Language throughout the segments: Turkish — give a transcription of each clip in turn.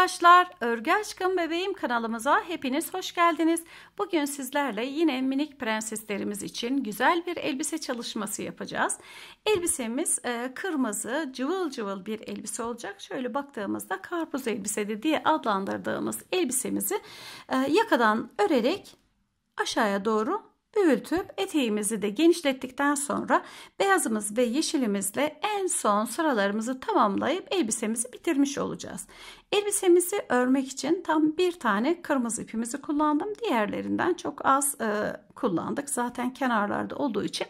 arkadaşlar, Örgü Aşkım Bebeğim kanalımıza hepiniz hoş geldiniz. Bugün sizlerle yine minik prenseslerimiz için güzel bir elbise çalışması yapacağız. Elbisemiz e, kırmızı, cıvıl cıvıl bir elbise olacak. Şöyle baktığımızda karpuz elbisesi diye adlandırdığımız elbisemizi e, yakadan örerek aşağıya doğru Büyütüp eteğimizi de genişlettikten sonra beyazımız ve yeşilimizle en son sıralarımızı tamamlayıp elbisemizi bitirmiş olacağız. Elbisemizi örmek için tam bir tane kırmızı ipimizi kullandım. Diğerlerinden çok az e, kullandık. Zaten kenarlarda olduğu için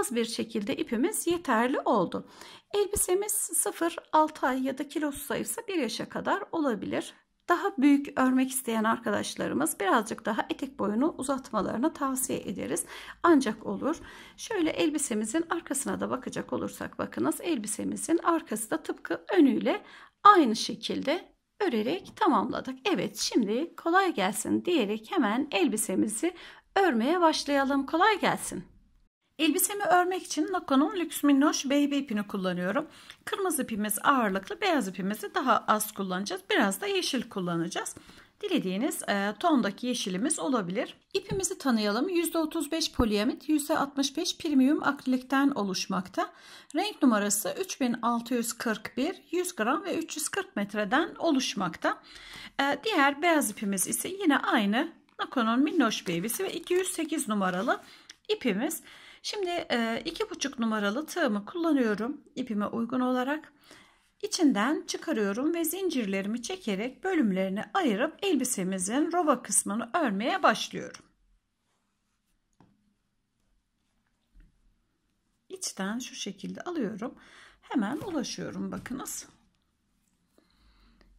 az bir şekilde ipimiz yeterli oldu. Elbisemiz 0-6 ay ya da kilosu sayısı 1 yaşa kadar olabilir. Daha büyük örmek isteyen arkadaşlarımız birazcık daha etek boyunu uzatmalarını tavsiye ederiz. Ancak olur. Şöyle elbisemizin arkasına da bakacak olursak bakınız elbisemizin arkası da tıpkı önüyle aynı şekilde örerek tamamladık. Evet şimdi kolay gelsin diyerek hemen elbisemizi örmeye başlayalım. Kolay gelsin. Elbisemi örmek için Nako'nun Lux Minnoş Baby ipini kullanıyorum. Kırmızı ipimiz ağırlıklı, beyaz ipimizi daha az kullanacağız. Biraz da yeşil kullanacağız. Dilediğiniz e, tondaki yeşilimiz olabilir. İpimizi tanıyalım. %35 poliamit, %65 premium akrilikten oluşmakta. Renk numarası 3641, 100 gram ve 340 metreden oluşmakta. E, diğer beyaz ipimiz ise yine aynı Nako'nun Minnoş Baby'si ve 208 numaralı ipimiz. Şimdi e, iki buçuk numaralı tığımı kullanıyorum ipime uygun olarak. içinden çıkarıyorum ve zincirlerimi çekerek bölümlerini ayırıp elbisemizin roba kısmını örmeye başlıyorum. İçten şu şekilde alıyorum. Hemen ulaşıyorum bakınız.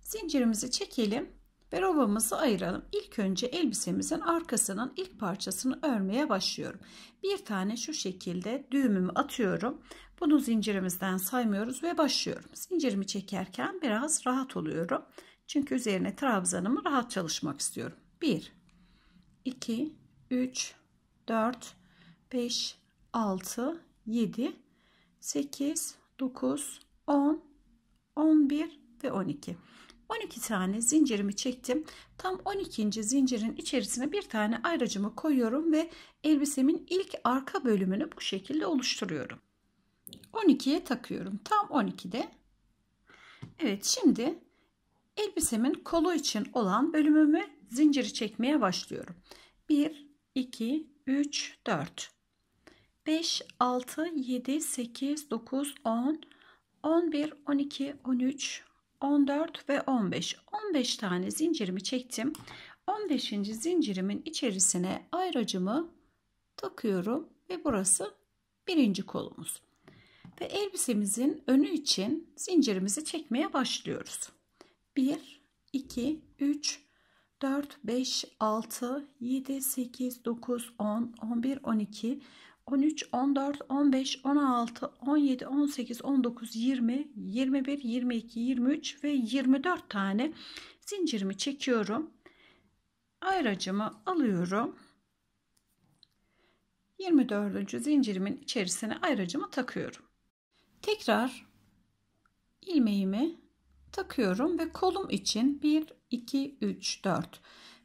Zincirimizi çekelim Berovamızı ayıralım. İlk önce elbisemizin arkasının ilk parçasını örmeye başlıyorum. Bir tane şu şekilde düğümümü atıyorum. Bunu zincirimizden saymıyoruz ve başlıyorum. Zincirimi çekerken biraz rahat oluyorum. Çünkü üzerine trabzanımı rahat çalışmak istiyorum. 1 2 3 4 5 6 7 8 9 10 11 ve 12. 12 tane zincirimi çektim. Tam 12. zincirin içerisine bir tane ayracımı koyuyorum ve elbisemin ilk arka bölümünü bu şekilde oluşturuyorum. 12'ye takıyorum. Tam 12'de. Evet şimdi elbisemin kolu için olan bölümümü zinciri çekmeye başlıyorum. 1, 2, 3, 4, 5, 6, 7, 8, 9, 10, 11, 12, 13, 14 ve 15. 15 tane zincirimi çektim. 15. zincirimin içerisine ayracımı takıyorum ve burası birinci kolumuz. Ve elbisemizin önü için zincirimizi çekmeye başlıyoruz. 1, 2, 3, 4, 5, 6, 7, 8, 9, 10, 11, 12, 13, 14, 15, 16, 17, 18, 19, 20, 21, 22, 23 ve 24 tane zincirimi çekiyorum. Ayracımı alıyorum. 24. zincirimin içerisine ayracımı takıyorum. Tekrar ilmeğimi takıyorum ve kolum için 1 2 3 4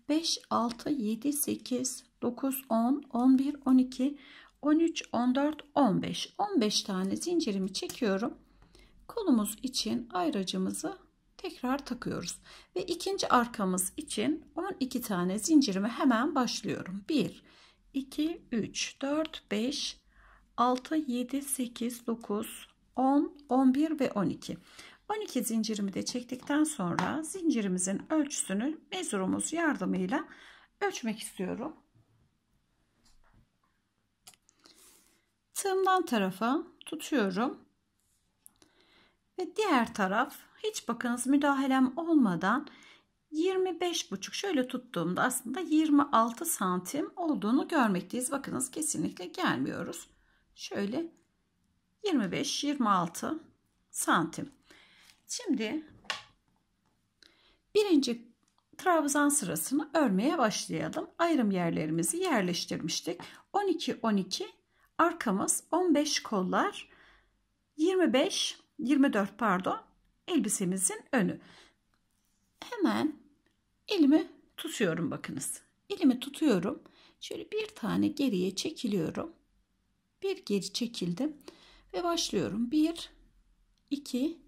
5 6 7 8 9 10 11 12 13, 14, 15. 15 tane zincirimi çekiyorum. Kolumuz için ayracımızı tekrar takıyoruz. Ve ikinci arkamız için 12 tane zincirimi hemen başlıyorum. 1, 2, 3, 4, 5, 6, 7, 8, 9, 10, 11 ve 12. 12 zincirimi de çektikten sonra zincirimizin ölçüsünü mezurumuz yardımıyla ölçmek istiyorum. Tığımdan tarafa tutuyorum. Ve diğer taraf hiç bakınız müdahalem olmadan 25 buçuk şöyle tuttuğumda aslında 26 santim olduğunu görmekteyiz. Bakınız kesinlikle gelmiyoruz. Şöyle 25-26 santim. Şimdi birinci trabzan sırasını örmeye başlayalım. Ayrım yerlerimizi yerleştirmiştik. 12-12 Arkamız 15 kollar 25 24 pardon elbisemizin önü. Hemen elimi tutuyorum bakınız. Elimi tutuyorum. Şöyle bir tane geriye çekiliyorum. Bir geri çekildim ve başlıyorum. 1 2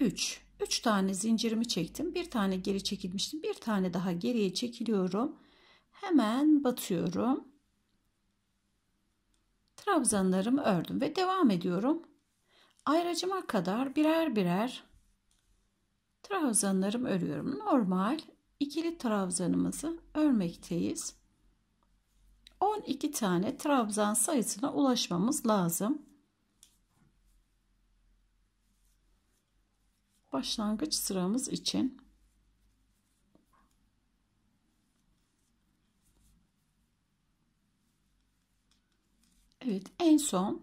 3 3 tane zincirimi çektim. Bir tane geri çekilmiştim. Bir tane daha geriye çekiliyorum. Hemen batıyorum trabzanlarımı ördüm ve devam ediyorum. Ayracıma kadar birer birer trabzanlarımı örüyorum. Normal ikili trabzanımızı örmekteyiz. 12 tane trabzan sayısına ulaşmamız lazım. Başlangıç sıramız için Evet en son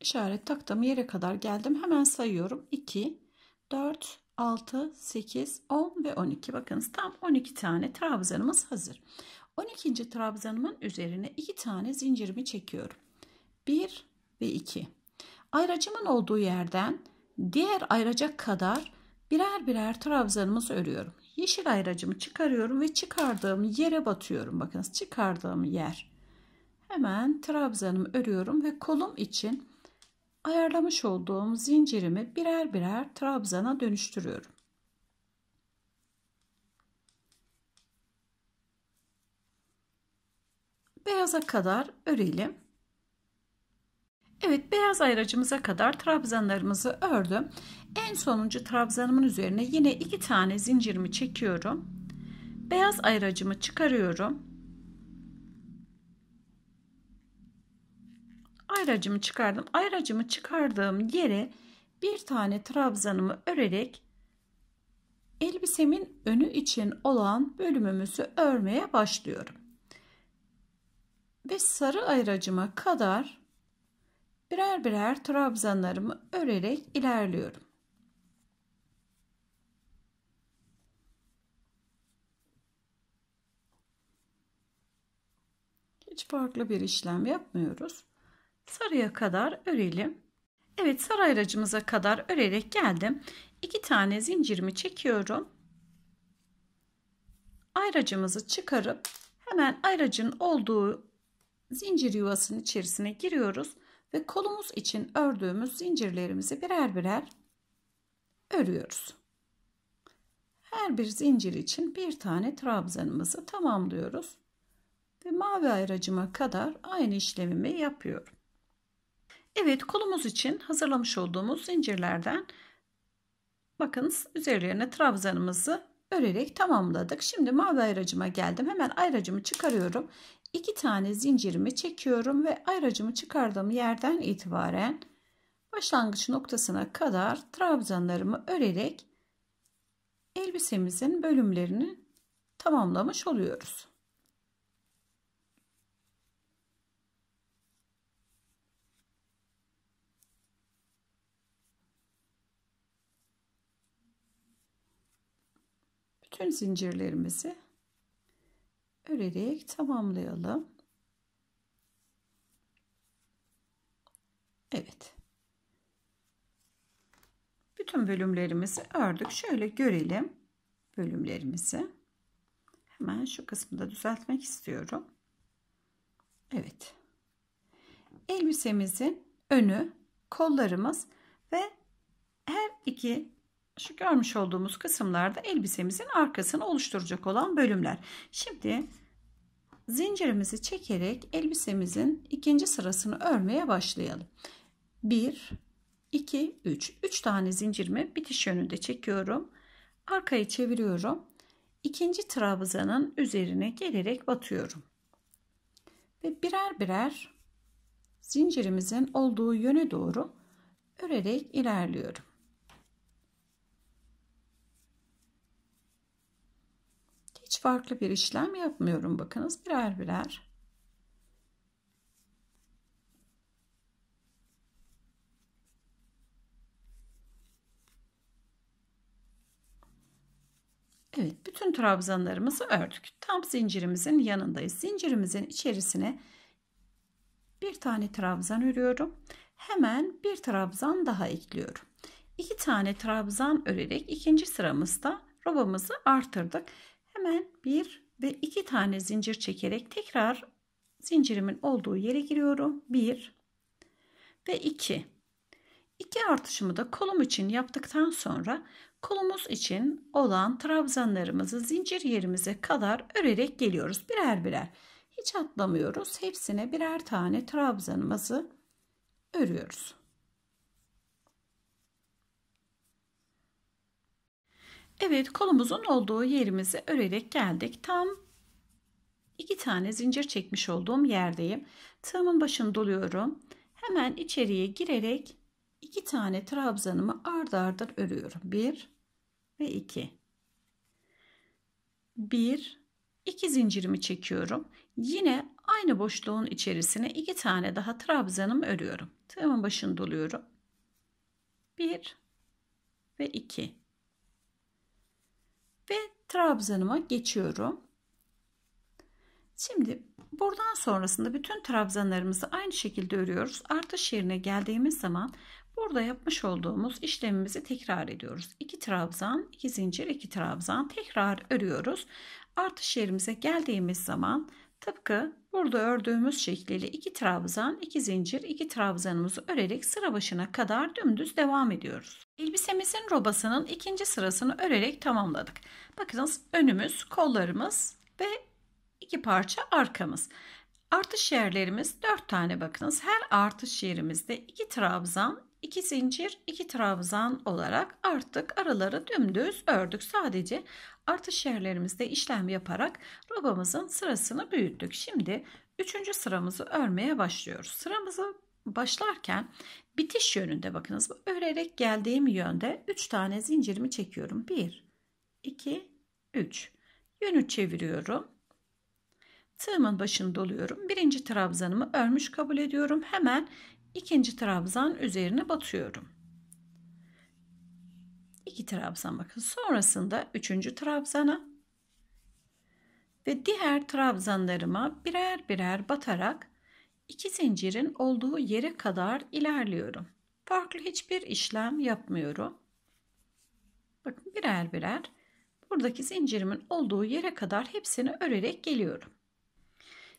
işaret taktığım yere kadar geldim. Hemen sayıyorum. 2, 4, 6, 8, 10 ve 12. Bakınız tam 12 tane trabzanımız hazır. 12. trabzanımın üzerine 2 tane zincirimi çekiyorum. 1 ve 2. Ayracımın olduğu yerden diğer ayracak kadar birer birer trabzanımızı örüyorum. Yeşil ayracımı çıkarıyorum ve çıkardığım yere batıyorum. Bakınız çıkardığım yer hemen trabzanımı örüyorum ve kolum için ayarlamış olduğum zincirimi birer birer trabzana dönüştürüyorum. Beyaza kadar örelim. Evet beyaz ayracımıza kadar trabzanlarımızı ördüm. En sonuncu trabzanımın üzerine yine iki tane zincirimi çekiyorum. Beyaz ayracımı çıkarıyorum ayracımı çıkardım. Ayracımı çıkardığım yere bir tane trabzanımı örerek elbisemin önü için olan bölümümüzü örmeye başlıyorum. Ve sarı ayracıma kadar birer birer trabzanlarımı örerek ilerliyorum. Hiç farklı bir işlem yapmıyoruz sarıya kadar örelim. Evet sarı ayracımıza kadar örerek geldim. 2 tane zincirimi çekiyorum. Ayracımızı çıkarıp hemen ayracın olduğu zincir yuvasının içerisine giriyoruz ve kolumuz için ördüğümüz zincirlerimizi birer birer örüyoruz. Her bir zincir için bir tane trabzanımızı tamamlıyoruz ve mavi ayracıma kadar aynı işlemimi yapıyorum. Evet kolumuz için hazırlamış olduğumuz zincirlerden bakınız üzerlerine trabzanımızı örerek tamamladık. Şimdi mavi ayracıma geldim. Hemen ayracımı çıkarıyorum. İki tane zincirimi çekiyorum ve ayracımı çıkardığım yerden itibaren başlangıç noktasına kadar trabzanlarımı örerek elbisemizin bölümlerini tamamlamış oluyoruz. Tüm zincirlerimizi örerek tamamlayalım. Evet. Bütün bölümlerimizi ördük. Şöyle görelim bölümlerimizi. Hemen şu kısmı da düzeltmek istiyorum. Evet. Elbisemizin önü, kollarımız ve her iki şu görmüş olduğumuz kısımlarda elbisemizin arkasını oluşturacak olan bölümler. Şimdi zincirimizi çekerek elbisemizin ikinci sırasını örmeye başlayalım. 1, 2, 3. 3 tane zincirimi bitiş yönünde çekiyorum. Arkayı çeviriyorum. İkinci trabzanın üzerine gelerek batıyorum. Ve birer birer zincirimizin olduğu yöne doğru örerek ilerliyorum. farklı bir işlem yapmıyorum. Bakınız birer birer. Evet, bütün trabzanlarımızı ördük. Tam zincirimizin yanındayız. Zincirimizin içerisine bir tane trabzan örüyorum. Hemen bir trabzan daha ekliyorum. İki tane trabzan örerek ikinci sıramızda robamızı artırdık. Hemen bir ve iki tane zincir çekerek tekrar zincirimin olduğu yere giriyorum. Bir ve iki. İki artışımı da kolum için yaptıktan sonra kolumuz için olan trabzanlarımızı zincir yerimize kadar örerek geliyoruz birer birer. Hiç atlamıyoruz. Hepsine birer tane trabzanımızı örüyoruz. Evet kolumuzun olduğu yerimizi örerek geldik. Tam iki tane zincir çekmiş olduğum yerdeyim. Tığımın başını doluyorum. Hemen içeriye girerek iki tane trabzanımı ardı ardı örüyorum. Bir ve iki. Bir, iki zincirimi çekiyorum. Yine aynı boşluğun içerisine iki tane daha trabzanımı örüyorum. Tığımın başını doluyorum. Bir ve iki. Ve trabzanıma geçiyorum. Şimdi buradan sonrasında bütün trabzanlarımızı aynı şekilde örüyoruz. Artış yerine geldiğimiz zaman burada yapmış olduğumuz işlemimizi tekrar ediyoruz. 2 trabzan, 2 zincir, 2 trabzan tekrar örüyoruz. Artış yerimize geldiğimiz zaman Tıpkı burada ördüğümüz şekliyle iki trabzan, iki zincir, iki trabzanımızı örerek sıra başına kadar dümdüz devam ediyoruz. Elbisemizin robasının ikinci sırasını örerek tamamladık. Bakınız önümüz, kollarımız ve iki parça arkamız. Artış yerlerimiz 4 tane bakınız. Her artış yerimizde 2 trabzan, 2 zincir, 2 trabzan olarak arttık. Araları dümdüz ördük. Sadece artış yerlerimizde işlem yaparak robamızın sırasını büyüttük. Şimdi üçüncü sıramızı örmeye başlıyoruz. Sıramızı başlarken bitiş yönünde bakınız Bu örerek geldiğim yönde 3 tane zincirimi çekiyorum. 1 2 3 yönü çeviriyorum. Tığımın başını doluyorum. Birinci trabzanımı örmüş kabul ediyorum. Hemen ikinci trabzan üzerine batıyorum. 2 trabzan bakın. Sonrasında üçüncü trabzana ve diğer trabzanlarıma birer birer batarak iki zincirin olduğu yere kadar ilerliyorum. Farklı hiçbir işlem yapmıyorum. Bakın birer birer buradaki zincirimin olduğu yere kadar hepsini örerek geliyorum.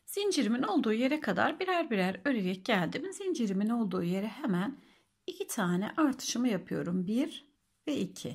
Zincirimin olduğu yere kadar birer birer örerek geldim. Zincirimin olduğu yere hemen iki tane artışımı yapıyorum. Bir ve 2.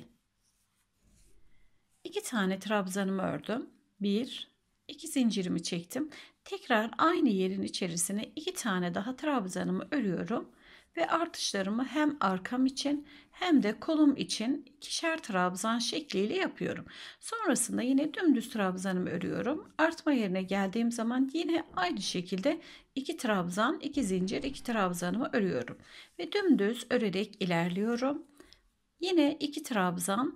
2 tane trabzanımı ördüm. 1 2 zincirimi çektim. Tekrar aynı yerin içerisine 2 tane daha trabzanımı örüyorum ve artışlarımı hem arkam için hem de kolum için ikişer trabzan şekliyle yapıyorum. Sonrasında yine dümdüz trabzanımı örüyorum. Artma yerine geldiğim zaman yine aynı şekilde 2 trabzan, 2 zincir, 2 trabzanımı örüyorum ve dümdüz örerek ilerliyorum. Yine iki trabzan,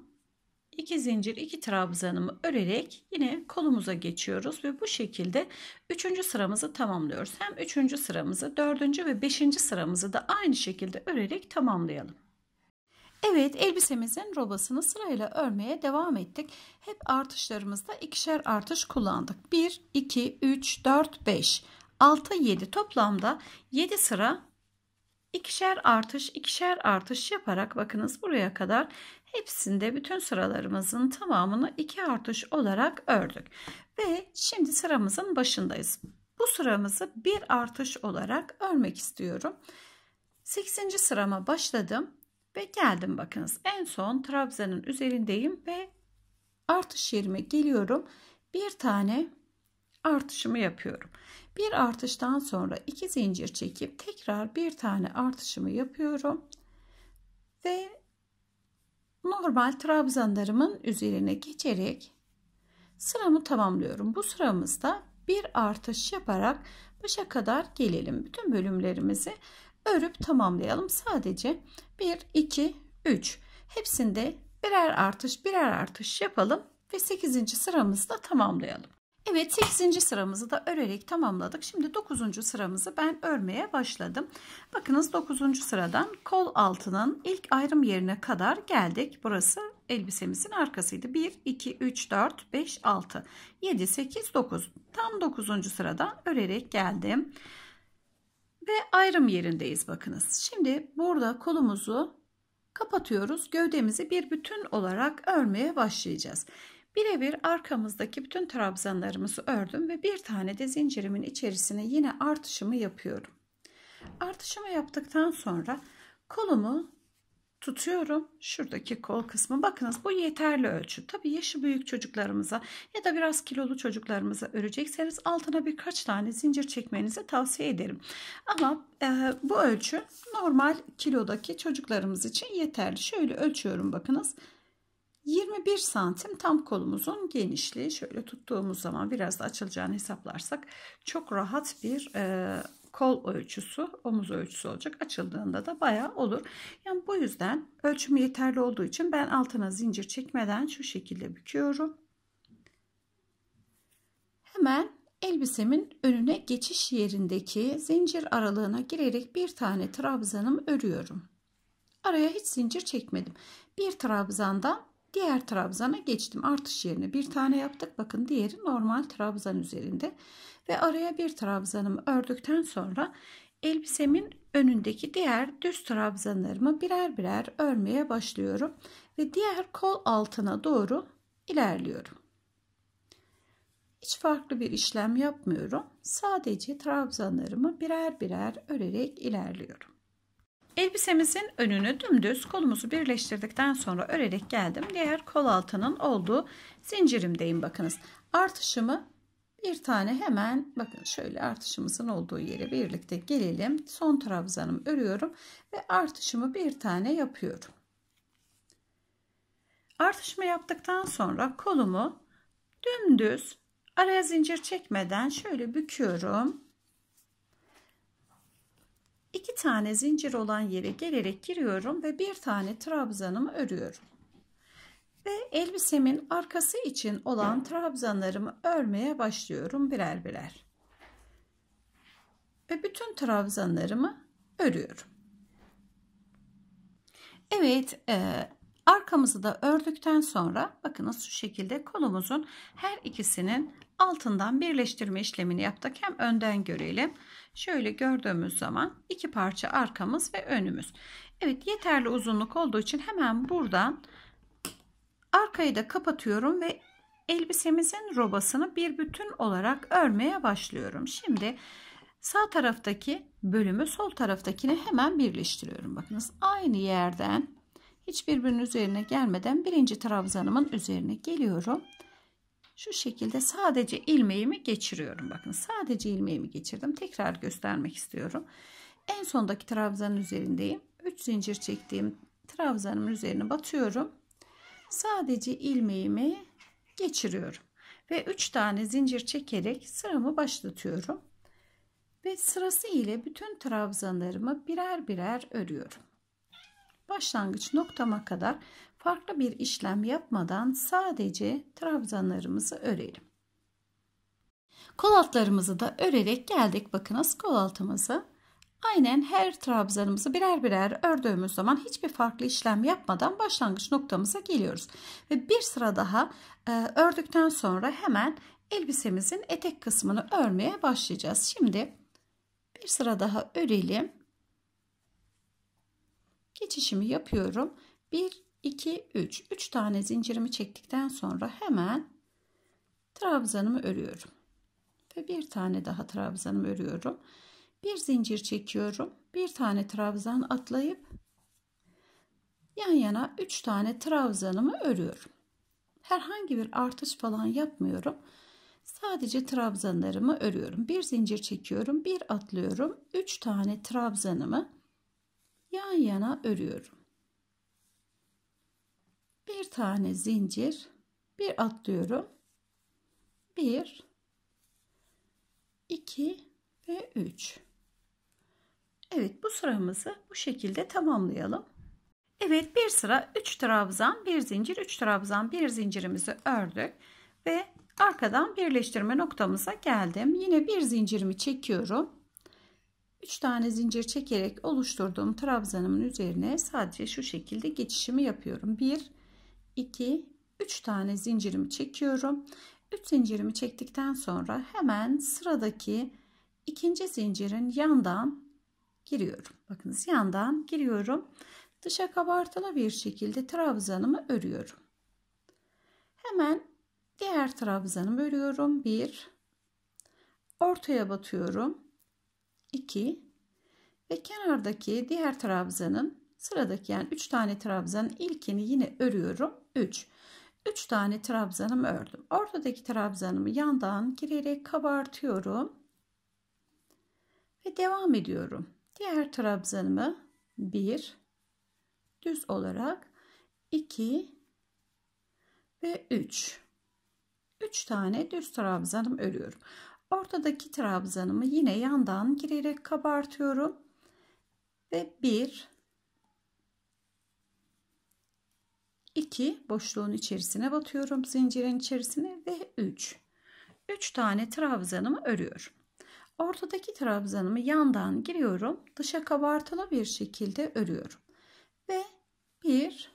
iki zincir, iki trabzanımı örerek yine kolumuza geçiyoruz ve bu şekilde üçüncü sıramızı tamamlıyoruz. Hem üçüncü sıramızı, dördüncü ve beşinci sıramızı da aynı şekilde örerek tamamlayalım. Evet elbisemizin robasını sırayla örmeye devam ettik. Hep artışlarımızda ikişer artış kullandık. 1, 2, 3, 4, 5, 6, 7 toplamda 7 sıra ikişer artış ikişer artış yaparak bakınız buraya kadar hepsinde bütün sıralarımızın tamamını iki artış olarak ördük. Ve şimdi sıramızın başındayız. Bu sıramızı bir artış olarak örmek istiyorum. 8. sırama başladım ve geldim bakınız. En son trabzanın üzerindeyim ve artış yerime geliyorum. Bir tane artışımı yapıyorum. Bir artıştan sonra iki zincir çekip tekrar bir tane artışımı yapıyorum. Ve normal trabzanlarımın üzerine geçerek sıramı tamamlıyorum. Bu sıramızda bir artış yaparak başa kadar gelelim. Bütün bölümlerimizi örüp tamamlayalım. Sadece 1, 2, 3 hepsinde birer artış birer artış yapalım ve 8. sıramızda tamamlayalım. Evet 8. sıramızı da örerek tamamladık. Şimdi 9. sıramızı ben örmeye başladım. Bakınız 9. sıradan kol altının ilk ayrım yerine kadar geldik. Burası elbisemizin arkasıydı. 1, 2, 3, 4, 5, 6, 7, 8, 9. Tam 9. sıradan örerek geldim. Ve ayrım yerindeyiz bakınız. Şimdi burada kolumuzu kapatıyoruz. Gövdemizi bir bütün olarak örmeye başlayacağız. Birebir arkamızdaki bütün trabzanlarımızı ördüm ve bir tane de zincirimin içerisine yine artışımı yapıyorum. Artışımı yaptıktan sonra kolumu tutuyorum. Şuradaki kol kısmı bakınız bu yeterli ölçü. Tabi yaşı büyük çocuklarımıza ya da biraz kilolu çocuklarımıza örecekseniz altına birkaç tane zincir çekmenizi tavsiye ederim. Ama e, bu ölçü normal kilodaki çocuklarımız için yeterli. Şöyle ölçüyorum bakınız. Bakınız. 21 santim tam kolumuzun genişliği şöyle tuttuğumuz zaman biraz da açılacağını hesaplarsak çok rahat bir e, kol ölçüsü omuz ölçüsü olacak açıldığında da bayağı olur yani bu yüzden ölçüm yeterli olduğu için ben altına zincir çekmeden şu şekilde büküyorum hemen elbisemin önüne geçiş yerindeki zincir aralığına girerek bir tane trabzanımı örüyorum araya hiç zincir çekmedim. Bir trabzandan Diğer trabzana geçtim. Artış yerine bir tane yaptık. Bakın diğeri normal trabzan üzerinde. Ve araya bir trabzanımı ördükten sonra elbisemin önündeki diğer düz trabzanlarımı birer birer örmeye başlıyorum. Ve diğer kol altına doğru ilerliyorum. Hiç farklı bir işlem yapmıyorum. Sadece trabzanlarımı birer birer örerek ilerliyorum. Elbisemizin önünü dümdüz kolumuzu birleştirdikten sonra örerek geldim. Diğer kol altının olduğu zincirimdeyim bakınız. Artışımı bir tane hemen bakın şöyle artışımızın olduğu yere birlikte gelelim. Son trabzanımı örüyorum ve artışımı bir tane yapıyorum. Artışımı yaptıktan sonra kolumu dümdüz araya zincir çekmeden şöyle büküyorum iki tane zincir olan yere gelerek giriyorum ve bir tane trabzanımı örüyorum. Ve elbisemin arkası için olan trabzanlarımı örmeye başlıyorum birer birer. Ve bütün trabzanlarımı örüyorum. Evet, e, arkamızı da ördükten sonra bakınız şu şekilde kolumuzun her ikisinin altından birleştirme işlemini yaptık. Hem önden görelim Şöyle gördüğümüz zaman iki parça arkamız ve önümüz. Evet yeterli uzunluk olduğu için hemen buradan arkayı da kapatıyorum ve elbisemizin robasını bir bütün olarak örmeye başlıyorum. Şimdi sağ taraftaki bölümü sol taraftakine hemen birleştiriyorum. Bakınız aynı yerden hiçbirbirinin üzerine gelmeden birinci trabzanımın üzerine geliyorum şu şekilde sadece ilmeğimi geçiriyorum. Bakın sadece ilmeğimi geçirdim. Tekrar göstermek istiyorum. En sondaki trabzanın üzerindeyim. 3 zincir çektiğim trabzanımın üzerine batıyorum. Sadece ilmeğimi geçiriyorum. Ve 3 tane zincir çekerek sıramı başlatıyorum. Ve sırası ile bütün trabzanlarımı birer birer örüyorum. Başlangıç noktama kadar farklı bir işlem yapmadan sadece trabzanlarımızı örelim. Kol altlarımızı da örerek geldik bakınız kol altımızı. Aynen her trabzanımızı birer birer ördüğümüz zaman hiçbir farklı işlem yapmadan başlangıç noktamıza geliyoruz. Ve bir sıra daha e, ördükten sonra hemen elbisemizin etek kısmını örmeye başlayacağız. Şimdi bir sıra daha örelim. Geçişimi yapıyorum. Bir 2, 3. 3 tane zincirimi çektikten sonra hemen trabzanımı örüyorum. Ve bir tane daha trabzanımı örüyorum. Bir zincir çekiyorum. Bir tane trabzan atlayıp yan yana 3 tane trabzanımı örüyorum. Herhangi bir artış falan yapmıyorum. Sadece trabzanlarımı örüyorum. Bir zincir çekiyorum, bir atlıyorum. 3 tane trabzanımı yan yana örüyorum bir tane zincir bir atlıyorum. 1 2 ve 3 Evet bu sıramızı bu şekilde tamamlayalım. Evet bir sıra 3 trabzan bir zincir 3 trabzan bir zincirimizi ördük ve arkadan birleştirme noktamıza geldim. Yine bir zincirimi çekiyorum. 3 tane zincir çekerek oluşturduğum trabzanımın üzerine sadece şu şekilde geçişimi yapıyorum. 1 2, 3 tane zincirimi çekiyorum. 3 zincirimi çektikten sonra hemen sıradaki ikinci zincirin yandan giriyorum. Bakınız yandan giriyorum. Dışa kabartılı bir şekilde trabzanımı örüyorum. Hemen diğer trabzanımı örüyorum. 1 ortaya batıyorum. 2 ve kenardaki diğer trabzanın Sıradaki yani 3 tane trabzanın ilkini yine örüyorum. 3. 3 tane trabzanımı ördüm. Ortadaki trabzanımı yandan girerek kabartıyorum. Ve devam ediyorum. Diğer trabzanımı 1 düz olarak 2 ve 3. 3 tane düz trabzanımı örüyorum. Ortadaki trabzanımı yine yandan girerek kabartıyorum. Ve 1 2 boşluğun içerisine batıyorum zincirin içerisine ve 3 3 tane trabzanımı örüyorum ortadaki trabzanımı yandan giriyorum dışa kabartılı bir şekilde örüyorum ve 1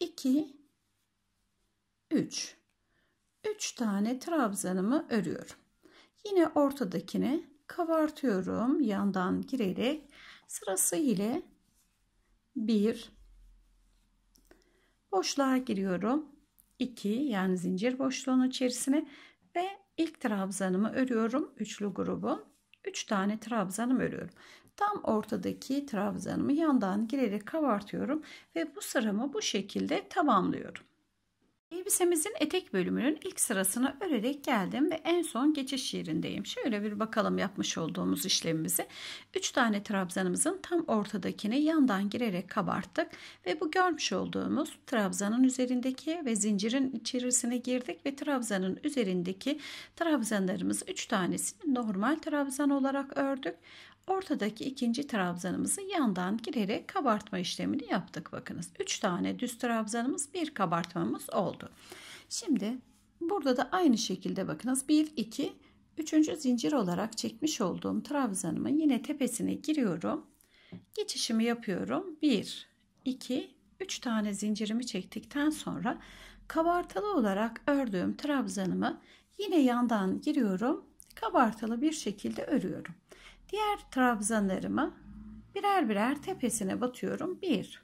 2 3 3 tane trabzanımı örüyorum yine ortadakini kabartıyorum yandan girerek sırası ile 1 Boşluğa giriyorum. 2 yani zincir boşluğunun içerisine ve ilk trabzanımı örüyorum. Üçlü grubun 3 üç tane trabzanım örüyorum. Tam ortadaki trabzanımı yandan girerek kabartıyorum ve bu sıramı bu şekilde tamamlıyorum. Elbisemizin etek bölümünün ilk sırasına örerek geldim ve en son geçiş yerindeyim. Şöyle bir bakalım yapmış olduğumuz işlemimizi. 3 tane trabzanımızın tam ortadakini yandan girerek kabarttık ve bu görmüş olduğumuz trabzanın üzerindeki ve zincirin içerisine girdik ve trabzanın üzerindeki trabzanlarımız 3 tanesini normal trabzan olarak ördük. Ortadaki ikinci trabzanımızı yandan girerek kabartma işlemini yaptık. Bakınız 3 tane düz trabzanımız bir kabartmamız oldu. Şimdi burada da aynı şekilde bakınız 1 2 üçüncü zincir olarak çekmiş olduğum trabzanımı yine tepesine giriyorum. Geçişimi yapıyorum. 1 2 3 tane zincirimi çektikten sonra kabartılı olarak ördüğüm trabzanımı yine yandan giriyorum. Kabartılı bir şekilde örüyorum. Diğer trabzanlarımı birer birer tepesine batıyorum. 1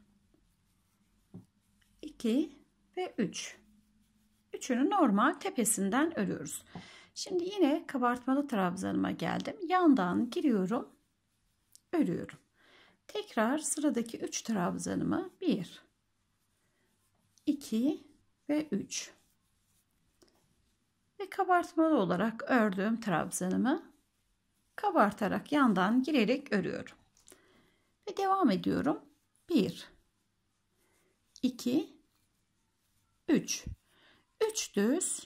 2 ve 3. Üçünü normal tepesinden örüyoruz. Şimdi yine kabartmalı trabzanıma geldim. Yandan giriyorum. Örüyorum. Tekrar sıradaki 3 trabzanımı 1 2 ve 3 ve kabartmalı olarak ördüğüm trabzanımı kabartarak yandan girerek örüyorum. Ve devam ediyorum. 1 2 3 3 düz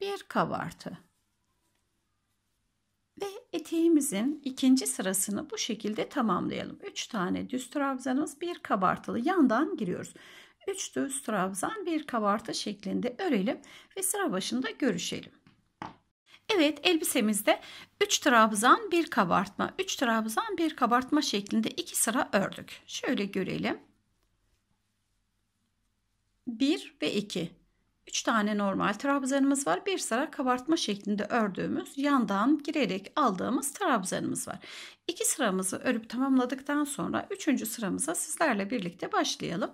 bir kabartı. Ve eteğimizin ikinci sırasını bu şekilde tamamlayalım. 3 tane düz trabzanımız bir kabartılı yandan giriyoruz. 3 düz trabzan, bir kabartı şeklinde örelim ve sıra başında görüşelim. Evet elbisemizde 3 trabzan bir kabartma 3 trabzan bir kabartma şeklinde 2 sıra ördük. Şöyle görelim. 1 ve 2 3 tane normal trabzanımız var. Bir sıra kabartma şeklinde ördüğümüz yandan girerek aldığımız trabzanımız var. 2 sıramızı örüp tamamladıktan sonra 3. sıramıza sizlerle birlikte başlayalım.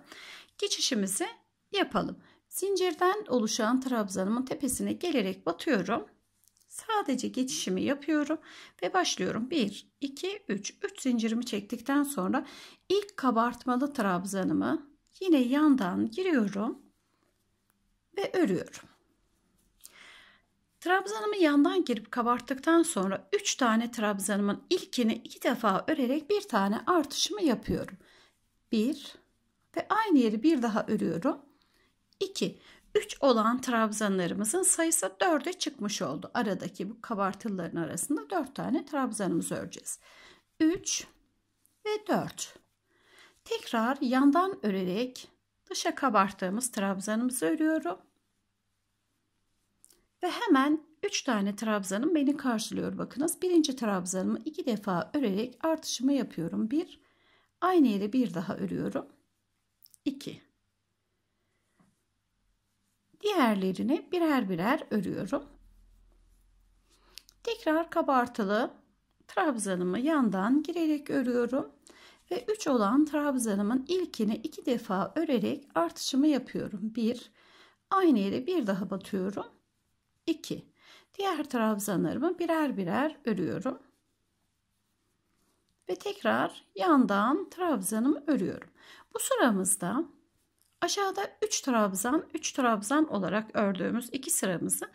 Geçişimizi yapalım. Zincirden oluşan trabzanımın tepesine gelerek batıyorum. Sadece geçişimi yapıyorum ve başlıyorum. 1, 2, 3. 3 zincirimi çektikten sonra ilk kabartmalı trabzanımı yine yandan giriyorum ve örüyorum. Trabzanımı yandan girip kabarttıktan sonra 3 tane trabzanımın ilkini 2 defa örerek bir tane artışımı yapıyorum. 1 ve aynı yeri bir daha örüyorum. 2 3 olan trabzanlarımızın sayısı 4'e çıkmış oldu. Aradaki bu kabartıların arasında 4 tane trabzanımızı öreceğiz. 3 ve 4. Tekrar yandan örerek dışa kabarttığımız trabzanımızı örüyorum. Ve hemen 3 tane trabzanım beni karşılıyor. Bakınız birinci trabzanımı 2 defa örerek artışımı yapıyorum. 1 aynı yere bir daha örüyorum. 2 diğerlerini birer birer örüyorum. Tekrar kabartılı trabzanımı yandan girerek örüyorum ve 3 olan trabzanımın ilkini 2 defa örerek artışımı yapıyorum. 1 aynı yere bir daha batıyorum. 2 diğer trabzanlarımı birer birer örüyorum. Ve tekrar yandan trabzanımı örüyorum. Bu sıramızda Aşağıda 3 trabzan, 3 trabzan olarak ördüğümüz iki sıramızı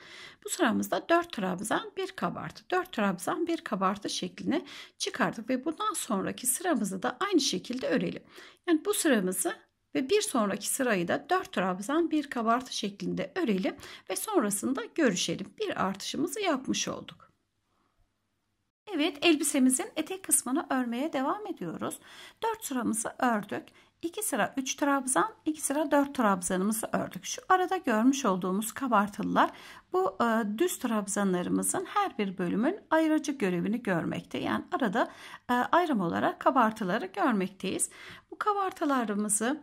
bu sıramızda 4 trabzan, 1 kabartı, 4 trabzan, 1 kabartı şekline çıkardık ve bundan sonraki sıramızı da aynı şekilde örelim. Yani bu sıramızı ve bir sonraki sırayı da 4 trabzan, 1 kabartı şeklinde örelim ve sonrasında görüşelim. Bir artışımızı yapmış olduk. Evet elbisemizin etek kısmını örmeye devam ediyoruz. 4 sıramızı ördük. 2 sıra 3 trabzan 2 sıra 4 trabzanımızı ördük. Şu arada görmüş olduğumuz kabartılılar bu e, düz trabzanlarımızın her bir bölümün ayırıcı görevini görmekte. Yani arada e, ayrım olarak kabartıları görmekteyiz. Bu kabartılarımızı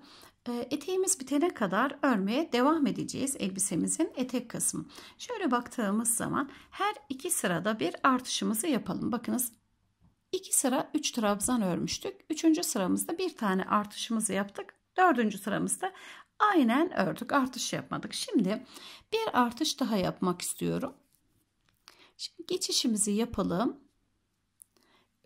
e, Eteğimiz bitene kadar örmeye devam edeceğiz elbisemizin etek kısmı. Şöyle baktığımız zaman her iki sırada bir artışımızı yapalım. Bakınız 2 sıra 3 trabzan örmüştük. 3. sıramızda bir tane artışımızı yaptık. 4. sıramızda aynen ördük. Artış yapmadık. Şimdi bir artış daha yapmak istiyorum. Şimdi geçişimizi yapalım.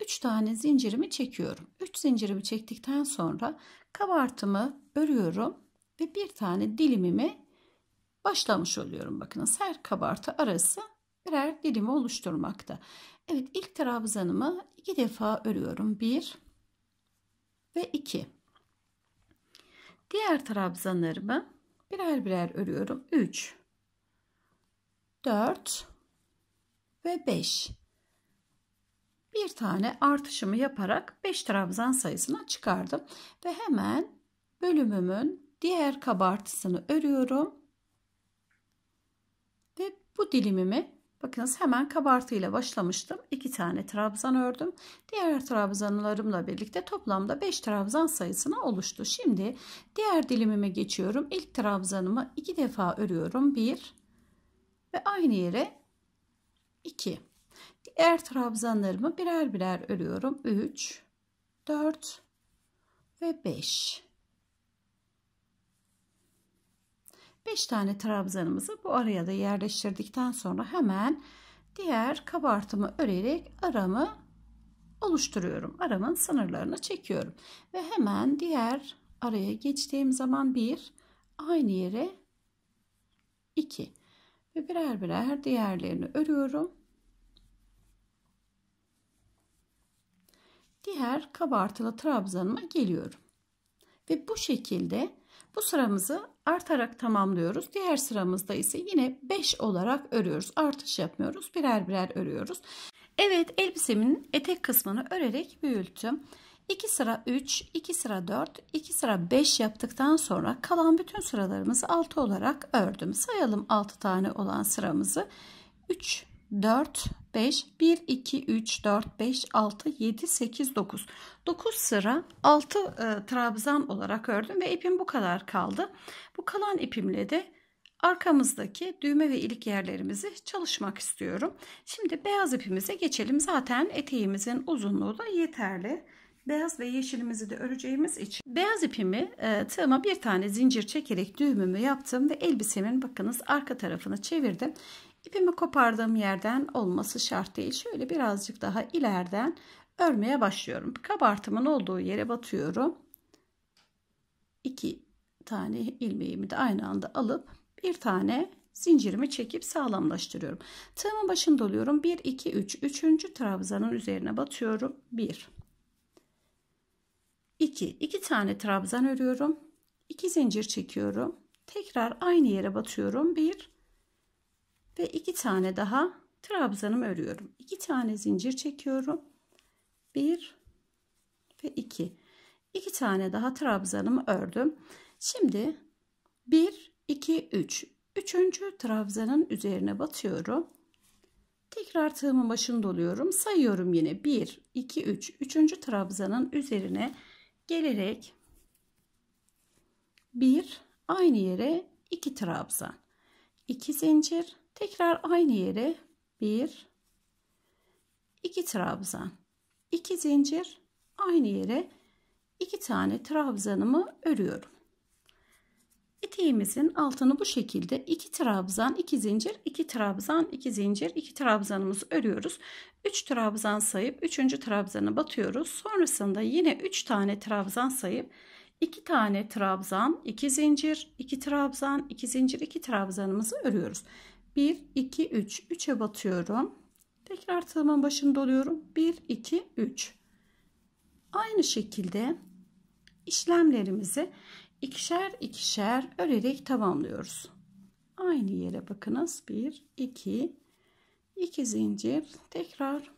3 tane zincirimi çekiyorum. 3 zincirimi çektikten sonra kabartımı örüyorum ve bir tane dilimimi başlamış oluyorum. Bakın, her kabartı arası birer dilimi oluşturmakta. Evet ilk trabzanımı iki defa örüyorum. Bir ve iki. Diğer trabzanlarımı birer birer örüyorum. üç, dört ve beş. bir tane artışımı yaparak beş trabzan sayısına çıkardım ve hemen bölümümün diğer kabartısını örüyorum ve bu dilimimi Bakınız hemen kabartıyla başlamıştım. 2 tane trabzan ördüm. Diğer trabzanlarımla birlikte toplamda 5 trabzan sayısına oluştu. Şimdi diğer dilimime geçiyorum. İlk trabzanımı 2 defa örüyorum. 1 ve aynı yere 2. Diğer trabzanlarımı birer birer örüyorum. 3 4 ve 5. 5 tane trabzanımızı bu araya da yerleştirdikten sonra hemen diğer kabartımı örerek aramı oluşturuyorum. Aramın sınırlarını çekiyorum. Ve hemen diğer araya geçtiğim zaman bir aynı yere iki ve birer birer diğerlerini örüyorum. Diğer kabartılı trabzanıma geliyorum. Ve bu şekilde bu sıramızı artarak tamamlıyoruz. Diğer sıramızda ise yine 5 olarak örüyoruz. Artış yapmıyoruz. Birer birer örüyoruz. Evet elbisemin etek kısmını örerek büyüttüm. 2 sıra 3, 2 sıra 4, 2 sıra 5 yaptıktan sonra kalan bütün sıralarımızı 6 olarak ördüm. Sayalım 6 tane olan sıramızı. 3, 4, 5, 1, 2, 3, 4, 5, 6, 7, 8, 9. 9 sıra 6 e, trabzan olarak ördüm ve ipim bu kadar kaldı. Bu kalan ipimle de arkamızdaki düğme ve ilik yerlerimizi çalışmak istiyorum. Şimdi beyaz ipimize geçelim. Zaten eteğimizin uzunluğu da yeterli. Beyaz ve yeşilimizi de öreceğimiz için beyaz ipimi e, tığıma bir tane zincir çekerek düğümümü yaptım ve elbisemin bakınız arka tarafını çevirdim. İpimi kopardığım yerden olması şart değil. Şöyle birazcık daha ileriden örmeye başlıyorum. Kabartımın olduğu yere batıyorum. İki tane ilmeğimi de aynı anda alıp bir tane zincirimi çekip sağlamlaştırıyorum. Tığımın başını doluyorum. 1 2 3 3. trabzanın üzerine batıyorum. 1 2 2 tane trabzan örüyorum. 2 zincir çekiyorum. Tekrar aynı yere batıyorum. 1 ve iki tane daha trabzanım örüyorum. İki tane zincir çekiyorum. Bir ve iki. İki tane daha trabzanımı ördüm. Şimdi bir, iki, üç. Üçüncü trabzanın üzerine batıyorum. Tekrar tığımın başını doluyorum. Sayıyorum yine bir iki üç. Üçüncü trabzanın üzerine gelerek bir aynı yere iki trabzan. 2 zincir Tekrar aynı yere 1 2 trabzan 2 zincir aynı yere 2 tane trabzanımı örüyorum. Eteğimizin altını bu şekilde 2 trabzan 2 zincir 2 trabzan 2 zincir 2 trabzanımızı örüyoruz. 3 trabzan sayıp 3. trabzanı batıyoruz. Sonrasında yine 3 tane trabzan sayıp 2 tane trabzan 2 zincir 2 trabzan 2 zincir 2 trabzanımızı örüyoruz. 1, 2, 3. 3'e batıyorum. Tekrar tığımın başını doluyorum. 1, 2, 3. Aynı şekilde işlemlerimizi ikişer ikişer örerek tamamlıyoruz. Aynı yere bakınız. 1, 2, 2 zincir. Tekrar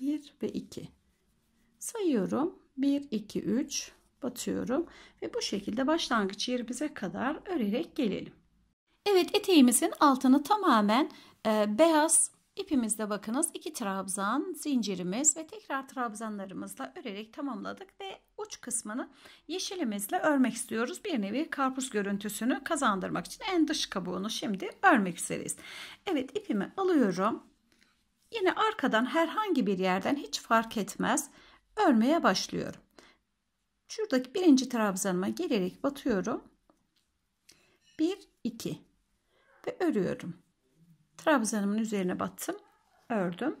1 ve 2. Sayıyorum. 1, 2, 3 batıyorum ve bu şekilde başlangıç yerimize kadar örerek gelelim. Evet eteğimizin altını tamamen e, beyaz ipimizde bakınız iki trabzan zincirimiz ve tekrar trabzanlarımızla örerek tamamladık ve uç kısmını yeşilimizle örmek istiyoruz. Bir nevi karpuz görüntüsünü kazandırmak için en dış kabuğunu şimdi örmek üzereyiz. Evet ipimi alıyorum. Yine arkadan herhangi bir yerden hiç fark etmez örmeye başlıyorum. Şuradaki birinci trabzanıma gelerek batıyorum. 1 2 ve örüyorum. Trabzanımın üzerine battım. Ördüm.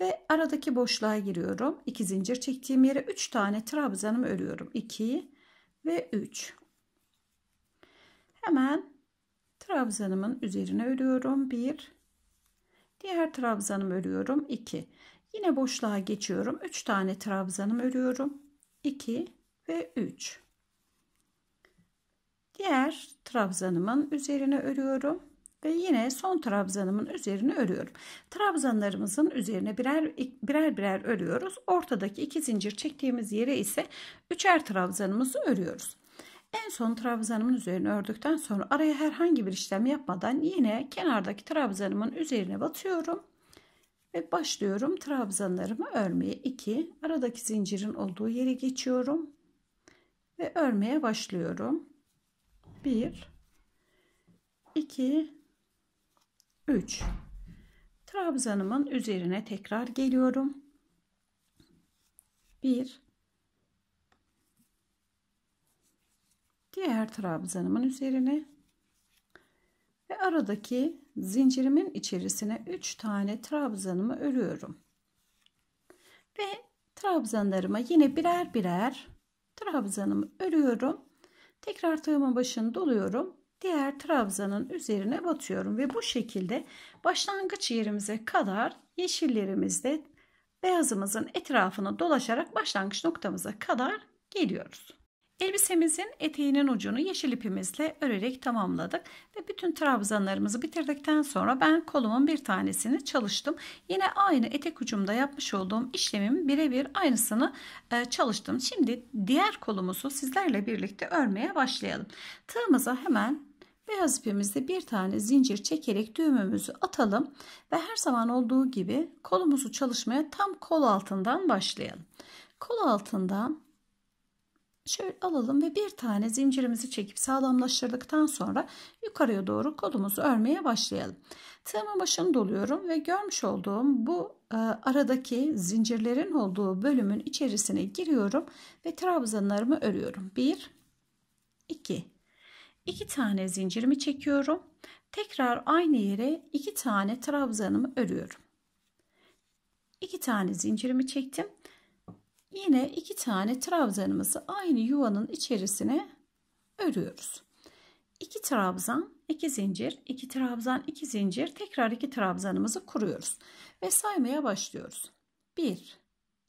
Ve aradaki boşluğa giriyorum. 2 zincir çektiğim yere 3 tane trabzanımı örüyorum. 2 ve 3. Hemen trabzanımın üzerine örüyorum. 1 Diğer trabzanımı örüyorum. 2 Yine boşluğa geçiyorum. 3 tane trabzanım örüyorum. 2 ve 3 diğer trabzanımın üzerine örüyorum ve yine son trabzanımın üzerine örüyorum. Trabzanlarımızın üzerine birer birer birer örüyoruz. Ortadaki iki zincir çektiğimiz yere ise üçer trabzanımızı örüyoruz. En son trabzanımın üzerine ördükten sonra araya herhangi bir işlem yapmadan yine kenardaki trabzanımın üzerine batıyorum ve başlıyorum trabzanlarımı örmeye. 2 aradaki zincirin olduğu yere geçiyorum ve örmeye başlıyorum. 1 2 3 trabzanımın üzerine tekrar geliyorum 1 diğer trabzanımın üzerine ve aradaki zincirimin içerisine 3 tane trabzanımı örüyorum ve trabzanlarıma yine birer birer trabzanımı örüyorum Tekrar tığımın başını doluyorum. Diğer trabzanın üzerine batıyorum ve bu şekilde başlangıç yerimize kadar yeşillerimizde beyazımızın etrafını dolaşarak başlangıç noktamıza kadar geliyoruz. Elbisemizin eteğinin ucunu yeşil ipimizle örerek tamamladık ve bütün trabzanlarımızı bitirdikten sonra ben kolumun bir tanesini çalıştım. Yine aynı etek ucumda yapmış olduğum işlemin birebir aynısını e, çalıştım. Şimdi diğer kolumuzu sizlerle birlikte örmeye başlayalım. Tığımıza hemen Beyaz ipimizde bir tane zincir çekerek düğümümüzü atalım ve her zaman olduğu gibi kolumuzu çalışmaya tam kol altından başlayalım. Kol altından şöyle alalım ve bir tane zincirimizi çekip sağlamlaştırdıktan sonra yukarıya doğru kolumuzu örmeye başlayalım. Tığımın başını doluyorum ve görmüş olduğum bu e, aradaki zincirlerin olduğu bölümün içerisine giriyorum ve trabzanlarımı örüyorum. 1 2 2 tane zincirimi çekiyorum. Tekrar aynı yere 2 tane trabzanımı örüyorum. 2 tane zincirimi çektim Yine iki tane trabzanımızı aynı yuvanın içerisine örüyoruz. İki trabzan, iki zincir, iki trabzan, iki zincir, tekrar iki trabzanımızı kuruyoruz ve saymaya başlıyoruz. 1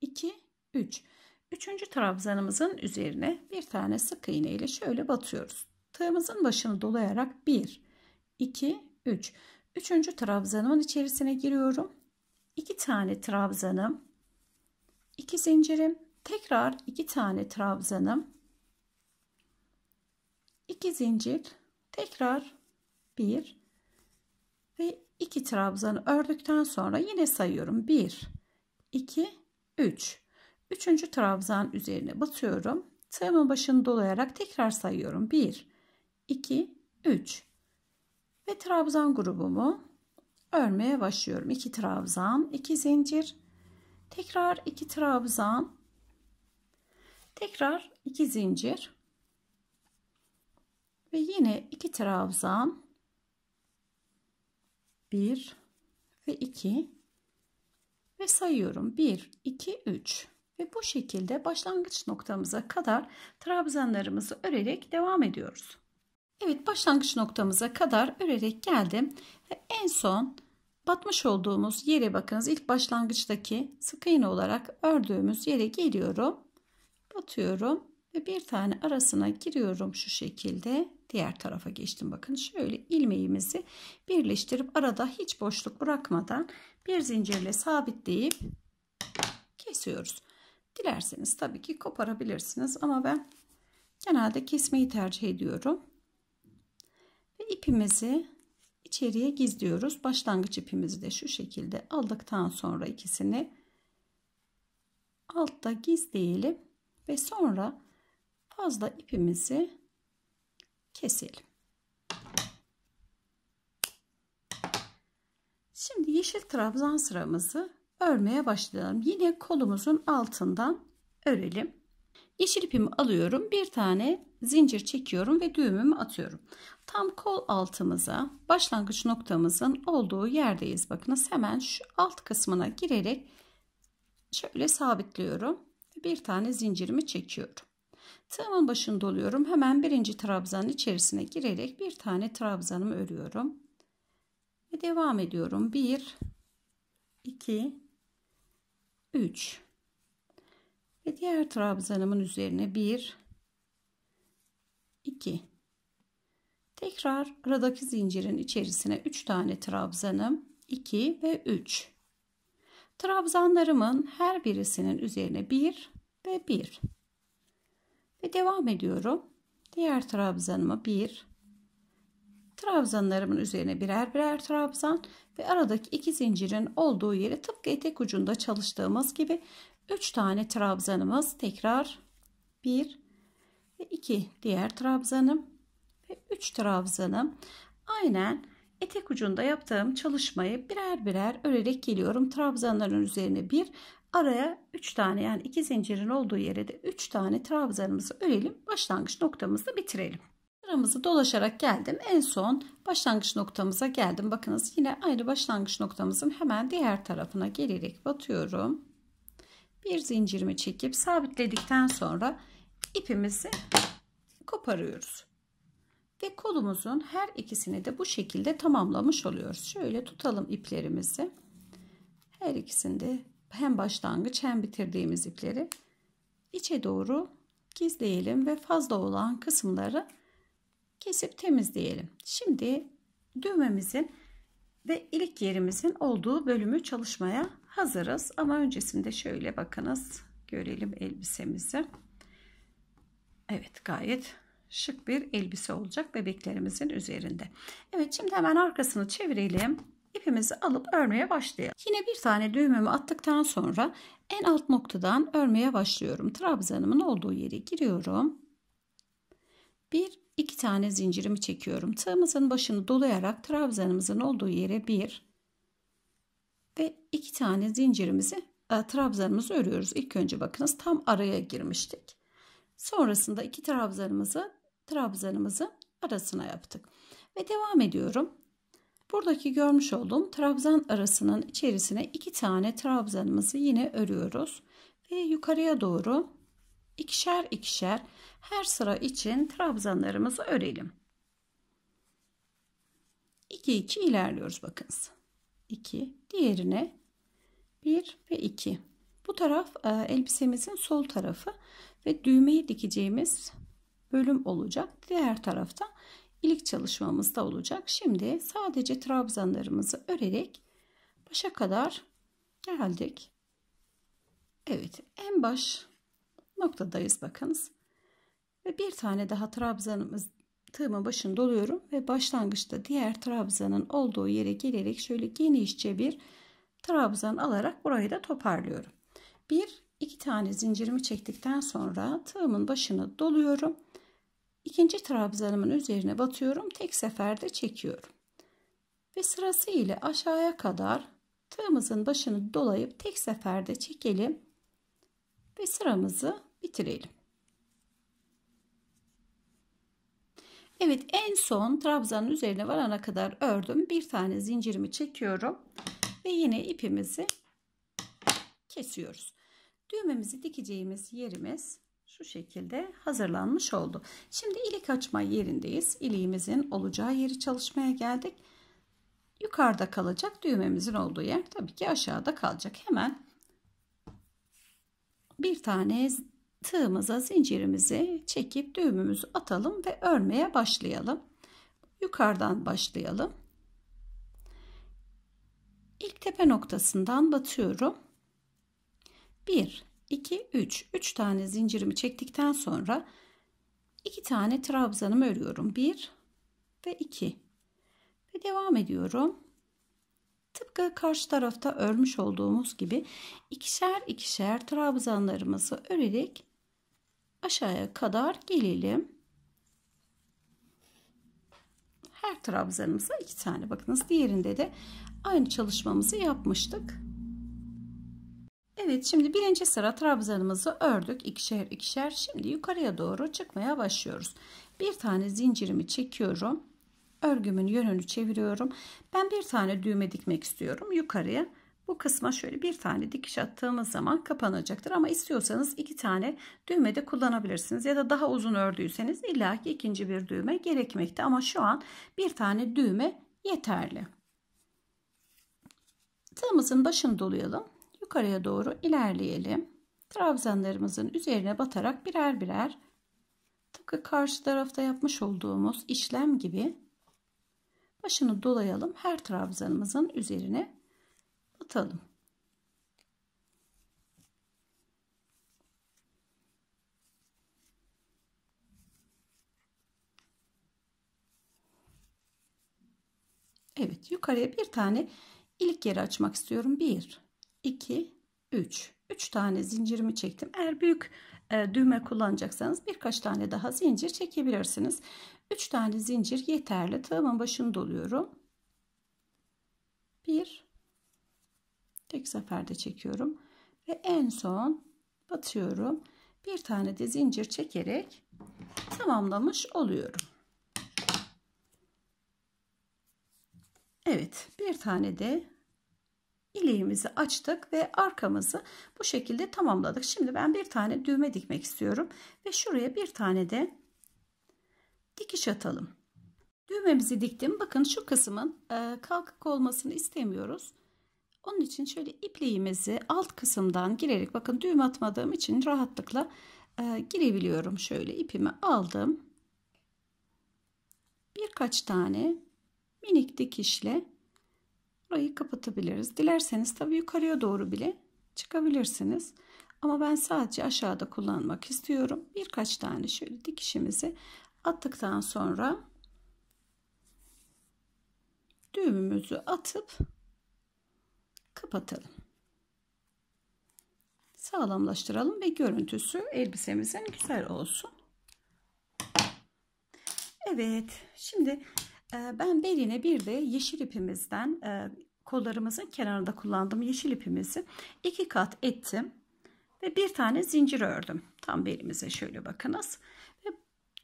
2 3 Üçüncü trabzanımızın üzerine bir tane sık iğne ile şöyle batıyoruz. Tığımızın başını dolayarak 1 2 3 Üçüncü trabzanımın içerisine giriyorum. İki tane trabzanım, iki zincirim, tekrar iki tane trabzanım iki zincir tekrar bir ve iki trabzanı ördükten sonra yine sayıyorum 1 2 3 Üçüncü trabzan üzerine batıyorum tığımın başını dolayarak tekrar sayıyorum 1 2 3 ve trabzan grubumu örmeye başlıyorum 2 trabzan 2 zincir tekrar 2 trabzan Tekrar 2 zincir ve yine 2 trabzan 1 ve 2 ve sayıyorum 1 2 3 ve bu şekilde başlangıç noktamıza kadar trabzanlarımızı örerek devam ediyoruz. Evet başlangıç noktamıza kadar örerek geldim ve en son batmış olduğumuz yere bakınız ilk başlangıçtaki sık iğne olarak ördüğümüz yere geliyorum Atıyorum ve bir tane arasına giriyorum şu şekilde diğer tarafa geçtim bakın şöyle ilmeğimizi birleştirip arada hiç boşluk bırakmadan bir zincirle sabitleyip kesiyoruz dilerseniz tabii ki koparabilirsiniz ama ben genelde kesmeyi tercih ediyorum ve ipimizi içeriye gizliyoruz başlangıç ipimizi de şu şekilde aldıktan sonra ikisini altta gizleyelim ve sonra fazla ipimizi keselim. Şimdi yeşil trabzan sıramızı örmeye başlayalım. Yine kolumuzun altından örelim. Yeşil ipimi alıyorum. Bir tane zincir çekiyorum ve düğümümü atıyorum. Tam kol altımıza başlangıç noktamızın olduğu yerdeyiz. Bakınız hemen şu alt kısmına girerek şöyle sabitliyorum bir tane zincirimi çekiyorum. Tığımın başını doluyorum. Hemen birinci trabzanın içerisine girerek bir tane trabzanımı örüyorum. Ve devam ediyorum. 1 2 3 ve diğer trabzanımın üzerine 1 2 tekrar aradaki zincirin içerisine 3 tane trabzanım 2 ve 3 trabzanlarımın her birisinin üzerine 1 ve 1. Ve devam ediyorum. Diğer trabzanımı 1. Trabzanlarımın üzerine birer birer trabzan ve aradaki iki zincirin olduğu yeri tıpkı etek ucunda çalıştığımız gibi 3 tane trabzanımız tekrar 1 ve 2 diğer trabzanım ve 3 trabzanım aynen etek ucunda yaptığım çalışmayı birer birer örerek geliyorum. Trabzanların üzerine bir araya 3 tane yani 2 zincirin olduğu yere de 3 tane trabzanımızı örelim. Başlangıç noktamızda bitirelim. Sıramızı dolaşarak geldim. En son başlangıç noktamıza geldim. Bakınız yine aynı başlangıç noktamızın hemen diğer tarafına gelerek batıyorum. Bir zincirimi çekip sabitledikten sonra ipimizi koparıyoruz. Ve kolumuzun her ikisini de bu şekilde tamamlamış oluyoruz. Şöyle tutalım iplerimizi. Her ikisini de hem başlangıç hem bitirdiğimiz ipleri içe doğru gizleyelim ve fazla olan kısımları kesip temizleyelim. Şimdi düğmemizin ve ilik yerimizin olduğu bölümü çalışmaya hazırız. Ama öncesinde şöyle bakınız. Görelim elbisemizi. Evet gayet şık bir elbise olacak bebeklerimizin üzerinde. Evet şimdi hemen arkasını çevirelim ipimizi alıp örmeye başlayalım. Yine bir tane düğümümü attıktan sonra en alt noktadan örmeye başlıyorum. Trabzanımın olduğu yere giriyorum. Bir iki tane zincirimi çekiyorum. Tığımızın başını dolayarak trabzanımızın olduğu yere bir ve iki tane zincirimizi e, trabzanımızı örüyoruz. İlk önce bakınız tam araya girmiştik. Sonrasında iki trabzanımızı trabzanımızı arasına yaptık. Ve devam ediyorum. Buradaki görmüş olduğum trabzan arasının içerisine iki tane trabzanımızı yine örüyoruz. Ve yukarıya doğru ikişer ikişer her sıra için trabzanlarımızı örelim. 2 2 ilerliyoruz bakınız. 2 diğerine 1 ve 2. Bu taraf e, elbisemizin sol tarafı ve düğmeyi dikeceğimiz bölüm olacak. Diğer tarafta ilik da olacak. Şimdi sadece trabzanlarımızı örerek başa kadar geldik. Evet en baş noktadayız bakınız. Ve bir tane daha trabzanımız tığımın başını doluyorum ve başlangıçta diğer trabzanın olduğu yere gelerek şöyle genişçe bir trabzan alarak burayı da toparlıyorum. Bir iki tane zincirimi çektikten sonra tığımın başını doluyorum İkinci trabzanımın üzerine batıyorum. Tek seferde çekiyorum. Ve sırası ile aşağıya kadar tığımızın başını dolayıp tek seferde çekelim. Ve sıramızı bitirelim. Evet en son trabzanın üzerine varana kadar ördüm. Bir tane zincirimi çekiyorum. Ve yine ipimizi kesiyoruz. Düğmemizi dikeceğimiz yerimiz şu şekilde hazırlanmış oldu. Şimdi ilik açma yerindeyiz. İliğimizin olacağı yeri çalışmaya geldik. Yukarıda kalacak düğmemizin olduğu yer tabii ki aşağıda kalacak. Hemen bir tane tığımıza zincirimizi çekip düğümümüzü atalım ve örmeye başlayalım. Yukarıdan başlayalım. İlk tepe noktasından batıyorum. 1 2, 3. 3 tane zincirimi çektikten sonra 2 tane trabzanımı örüyorum. 1 ve 2. Ve devam ediyorum. Tıpkı karşı tarafta örmüş olduğumuz gibi ikişer ikişer trabzanlarımızı örerek aşağıya kadar gelelim. Her trabzanımıza 2 tane bakınız. Diğerinde de aynı çalışmamızı yapmıştık. Evet şimdi birinci sıra trabzanımızı ördük ikişer ikişer şimdi yukarıya doğru çıkmaya başlıyoruz bir tane zincirimi çekiyorum örgümün yönünü çeviriyorum ben bir tane düğme dikmek istiyorum yukarıya bu kısma şöyle bir tane dikiş attığımız zaman kapanacaktır ama istiyorsanız iki tane düğme de kullanabilirsiniz ya da daha uzun ördüyseniz illaki ikinci bir düğme gerekmekte ama şu an bir tane düğme yeterli tığımızın başını dolayalım yukarıya doğru ilerleyelim. Trabzanlarımızın üzerine batarak birer birer tıpkı karşı tarafta yapmış olduğumuz işlem gibi başını dolayalım. Her trabzanımızın üzerine batalım. Evet yukarıya bir tane ilik yeri açmak istiyorum. Bir, 2, 3. 3 tane zincirimi çektim. Eğer büyük e, düğme kullanacaksanız birkaç tane daha zincir çekebilirsiniz. 3 tane zincir yeterli. Tığımın başını doluyorum. 1 tek seferde çekiyorum ve en son batıyorum. Bir tane de zincir çekerek tamamlamış oluyorum. Evet, bir tane de ileğimizi açtık ve arkamızı bu şekilde tamamladık. Şimdi ben bir tane düğme dikmek istiyorum ve şuraya bir tane de dikiş atalım. Düğmemizi diktim. Bakın şu kısmın e, kalkık olmasını istemiyoruz. Onun için şöyle ipliğimizi alt kısımdan girerek bakın düğüm atmadığım için rahatlıkla e, girebiliyorum. Şöyle ipimi aldım. Birkaç tane minik dikişle Burayı kapatabiliriz. Dilerseniz tabii yukarıya doğru bile çıkabilirsiniz. Ama ben sadece aşağıda kullanmak istiyorum. Birkaç tane şöyle dikişimizi attıktan sonra düğümümüzü atıp kapatalım. Sağlamlaştıralım ve görüntüsü elbisemizin güzel olsun. Evet şimdi e, ben beline bir de yeşil ipimizden e, kollarımızın kenarında kullandığım yeşil ipimizi iki kat ettim ve bir tane zincir ördüm tam belimize şöyle bakınız ve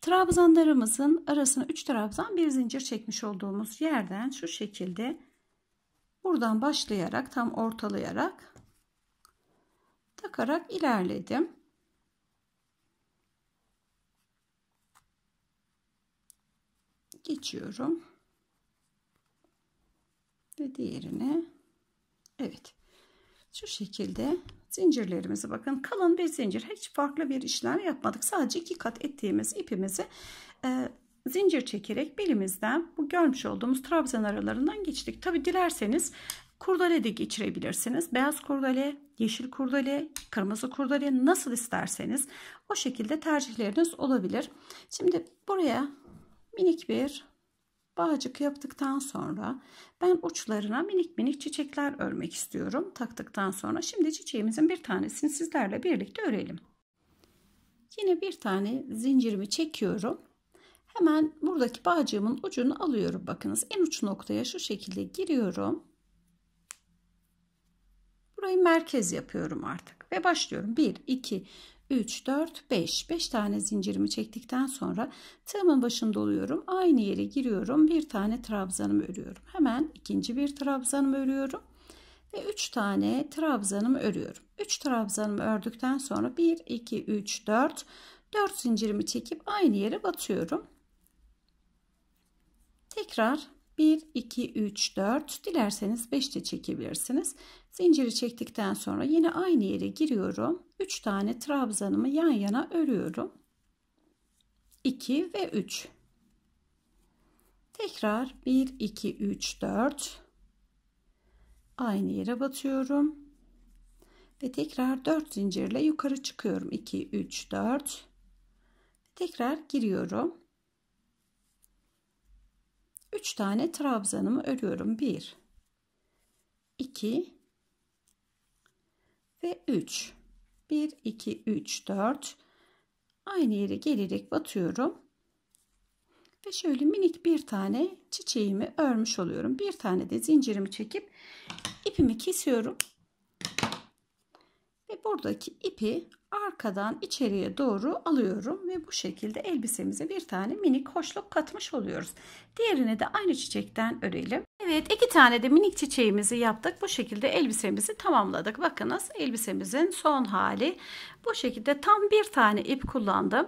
trabzanlarımızın arasına 3 trabzan bir zincir çekmiş olduğumuz yerden şu şekilde buradan başlayarak tam ortalayarak takarak ilerledim geçiyorum ve diğerine evet şu şekilde zincirlerimizi bakın kalın bir zincir hiç farklı bir işlem yapmadık sadece iki kat ettiğimiz ipimizi e, zincir çekerek belimizden bu görmüş olduğumuz trabzan aralarından geçtik tabi dilerseniz kurdale de geçirebilirsiniz beyaz kurdale yeşil kurdale kırmızı kurdale nasıl isterseniz o şekilde tercihleriniz olabilir şimdi buraya minik bir Bağcık yaptıktan sonra ben uçlarına minik minik çiçekler örmek istiyorum taktıktan sonra. Şimdi çiçeğimizin bir tanesini sizlerle birlikte örelim. Yine bir tane zincirimi çekiyorum. Hemen buradaki bağcığımın ucunu alıyorum. Bakınız en uç noktaya şu şekilde giriyorum. Burayı merkez yapıyorum artık ve başlıyorum. 1, 2, 3, 4, 5. 5 tane zincirimi çektikten sonra tığımın başında oluyorum. Aynı yere giriyorum. Bir tane trabzanımı örüyorum. Hemen ikinci bir trabzanımı örüyorum. Ve 3 tane trabzanımı örüyorum. 3 trabzanımı ördükten sonra 1, 2, 3, 4. 4 zincirimi çekip aynı yere batıyorum. Tekrar 1, 2, 3, 4. Dilerseniz 5 de çekebilirsiniz. Zinciri çektikten sonra yine aynı yere giriyorum. 3 tane trabzanımı yan yana örüyorum. 2 ve 3. Tekrar 1 2 3 4 aynı yere batıyorum. Ve tekrar 4 zincirle yukarı çıkıyorum. 2 3 4 tekrar giriyorum. 3 tane trabzanımı örüyorum. 1 2 ve 3. 1, 2, 3, 4. Aynı yere gelerek batıyorum. Ve şöyle minik bir tane çiçeğimi örmüş oluyorum. Bir tane de zincirimi çekip ipimi kesiyorum. Ve buradaki ipi arkadan içeriye doğru alıyorum ve bu şekilde elbisemize bir tane minik hoşluk katmış oluyoruz. Diğerini de aynı çiçekten örelim. Evet iki tane de minik çiçeğimizi yaptık. Bu şekilde elbisemizi tamamladık. Bakınız elbisemizin son hali. Bu şekilde tam bir tane ip kullandım.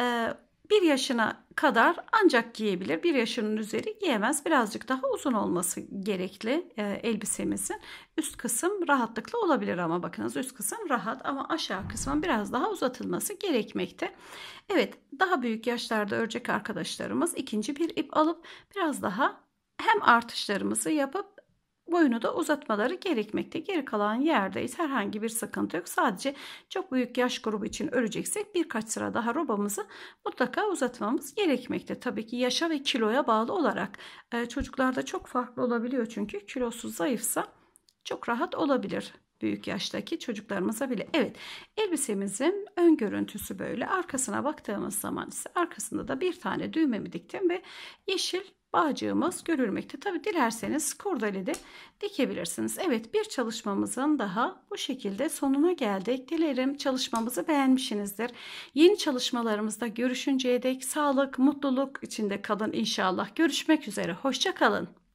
Ee, bir yaşına kadar ancak giyebilir. Bir yaşının üzeri giyemez. Birazcık daha uzun olması gerekli e, elbisemizin. Üst kısım rahatlıkla olabilir ama bakınız üst kısım rahat ama aşağı kısmın biraz daha uzatılması gerekmekte. Evet daha büyük yaşlarda örecek arkadaşlarımız ikinci bir ip alıp biraz daha hem artışlarımızı yapıp boyunu da uzatmaları gerekmekte. Geri kalan yerdeyiz. Herhangi bir sıkıntı yok. Sadece çok büyük yaş grubu için öreceksek birkaç sıra daha robamızı mutlaka uzatmamız gerekmekte. Tabii ki yaşa ve kiloya bağlı olarak e, çocuklarda çok farklı olabiliyor. Çünkü kilosu zayıfsa çok rahat olabilir büyük yaştaki çocuklarımıza bile. Evet elbisemizin ön görüntüsü böyle arkasına baktığımız zaman ise arkasında da bir tane düğmemi diktim ve yeşil bağcığımız görülmekte. Tabi dilerseniz kordale de dikebilirsiniz. Evet bir çalışmamızın daha bu şekilde sonuna geldik. Dilerim çalışmamızı beğenmişsinizdir. Yeni çalışmalarımızda görüşünceye dek sağlık, mutluluk içinde kalın inşallah. Görüşmek üzere. Hoşçakalın.